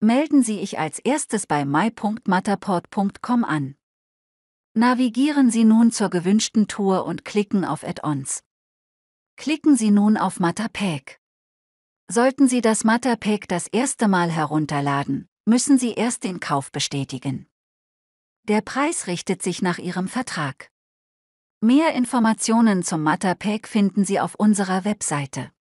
melden Sie sich als erstes bei my.matterport.com an. Navigieren Sie nun zur gewünschten Tour und klicken auf Add-ons. Klicken Sie nun auf Matterpack. Sollten Sie das Matterpack das erste Mal herunterladen, müssen Sie erst den Kauf bestätigen. Der Preis richtet sich nach Ihrem Vertrag. Mehr Informationen zum Matterpack finden Sie auf unserer Webseite.